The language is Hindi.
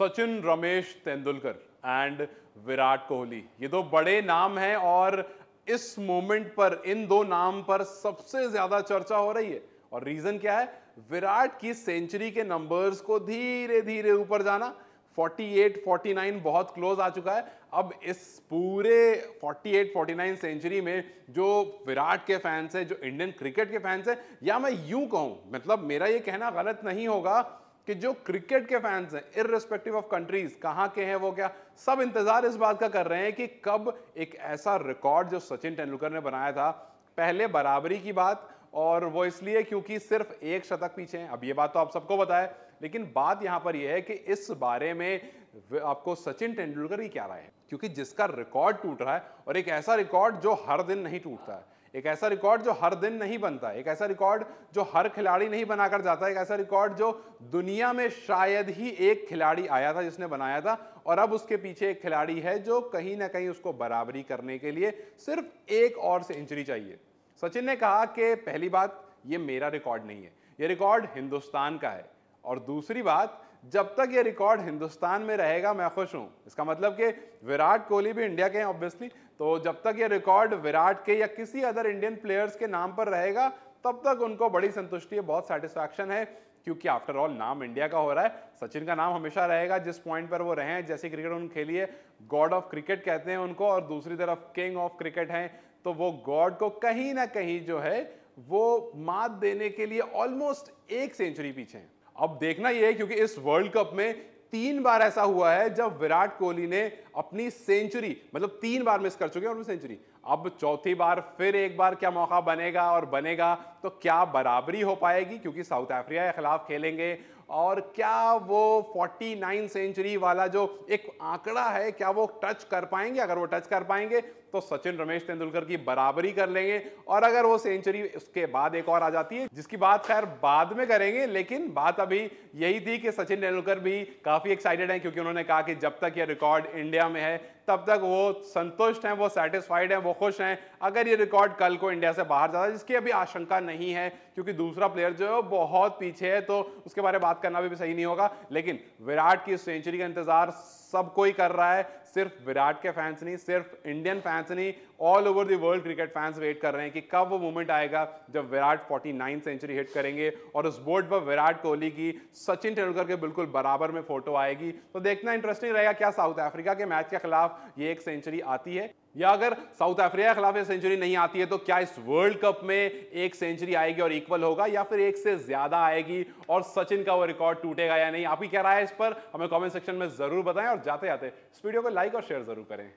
सचिन रमेश तेंदुलकर एंड विराट कोहली ये दो बड़े नाम हैं और इस मोमेंट पर इन दो नाम पर सबसे ज्यादा चर्चा हो रही है और रीजन क्या है विराट की सेंचुरी के नंबर्स को धीरे धीरे ऊपर जाना 48, 49 बहुत क्लोज आ चुका है अब इस पूरे 48, 49 सेंचुरी में जो विराट के फैंस हैं जो इंडियन क्रिकेट के फैंस हैं या मैं यूं कहूं मतलब मेरा ये कहना गलत नहीं होगा कि जो क्रिकेट के फैंस हैं इरेस्पेक्टिव ऑफ कंट्रीज कहाँ के हैं वो क्या सब इंतजार इस बात का कर रहे हैं कि कब एक ऐसा रिकॉर्ड जो सचिन तेंदुलकर ने बनाया था पहले बराबरी की बात और वो इसलिए क्योंकि सिर्फ एक शतक पीछे हैं अब ये बात तो आप सबको बताए लेकिन बात यहाँ पर यह है कि इस बारे में आपको सचिन तेंदुलकर की क्या राय है क्योंकि जिसका रिकॉर्ड टूट रहा है और एक ऐसा रिकॉर्ड जो हर दिन नहीं टूटता है एक ऐसा रिकॉर्ड जो हर दिन नहीं बनता एक ऐसा रिकॉर्ड जो हर खिलाड़ी नहीं बनाकर जाता एक ऐसा रिकॉर्ड जो दुनिया में शायद ही एक खिलाड़ी आया था जिसने बनाया था और अब उसके पीछे एक खिलाड़ी है जो कहीं ना कहीं उसको बराबरी करने के लिए सिर्फ एक और सेंचुरी चाहिए सचिन ने कहा कि पहली बात ये मेरा रिकॉर्ड नहीं है ये रिकॉर्ड हिंदुस्तान का है और दूसरी बात जब तक ये रिकॉर्ड हिंदुस्तान में रहेगा मैं खुश हूँ इसका मतलब कि विराट कोहली भी इंडिया के हैं ऑब्वियसली तो जब तक ये रिकॉर्ड विराट के या किसी अदर इंडियन प्लेयर्स के नाम पर रहेगा तब तक उनको बड़ी संतुष्टि है बहुत सेटिस्फैक्शन है क्योंकि आफ्टर ऑल नाम इंडिया का हो रहा है सचिन का नाम हमेशा रहेगा जिस पॉइंट पर वो रहे हैं जैसे क्रिकेट उन्होंने खेली है गॉड ऑफ क्रिकेट कहते हैं उनको और दूसरी तरफ किंग ऑफ क्रिकेट हैं तो वो गॉड को कहीं ना कहीं जो है वो मात देने के लिए ऑलमोस्ट एक सेंचुरी पीछे हैं अब देखना यह है क्योंकि इस वर्ल्ड कप में तीन बार ऐसा हुआ है जब विराट कोहली ने अपनी सेंचुरी मतलब तीन बार मिस कर चुके हैं और सेंचुरी अब चौथी बार फिर एक बार क्या मौका बनेगा और बनेगा तो क्या बराबरी हो पाएगी क्योंकि साउथ अफ्रीका के खिलाफ खेलेंगे और क्या वो 49 सेंचुरी वाला जो एक आंकड़ा है क्या वो टच कर पाएंगे अगर वो टच कर पाएंगे तो सचिन रमेश तेंदुलकर की बराबरी कर लेंगे और अगर वो सेंचुरी उसके बाद एक और आ जाती है जिसकी बात खैर बाद में करेंगे लेकिन बात अभी यही थी कि सचिन तेंदुलकर भी काफी काफ़ी एक्साइटेड हैं क्योंकि उन्होंने कहा कि जब तक ये रिकॉर्ड इंडिया में है तब तक वो संतुष्ट हैं वो सेटिस्फाइड हैं वो खुश हैं अगर ये रिकॉर्ड कल को इंडिया से बाहर जाता है जिसकी अभी आशंका नहीं है क्योंकि दूसरा प्लेयर जो है वो बहुत पीछे है तो उसके बारे में बात करना भी, भी सही नहीं होगा लेकिन विराट की सेंचुरी का इंतजार सब कोई कर रहा है सिर्फ विराट के फैंस नहीं सिर्फ इंडियन फैंस नहीं all over the world cricket fans wait कर रहे हैं कि कब वो मोमेंट आएगा जब विराट 49 सेंचुरी हिट करेंगे और उस बोर्ड पर विराट कोहली की सचिन तेंदुलकर के बिल्कुल बराबर में फोटो आएगी तो देखना इंटरेस्टिंग रहेगा क्या साउथ अफ्रीका के मैच के खिलाफ ये एक सेंचुरी आती है या अगर साउथ अफ्रीका के खिलाफ सेंचुरी नहीं आती है तो क्या इस वर्ल्ड कप में एक सेंचुरी आएगी और इक्वल होगा या फिर एक से ज्यादा आएगी और सचिन का वो रिकॉर्ड टूटेगा या नहीं आप ही क्या राय है इस पर हमें कमेंट सेक्शन में जरूर बताएं और जाते जाते इस वीडियो को लाइक और शेयर जरूर करें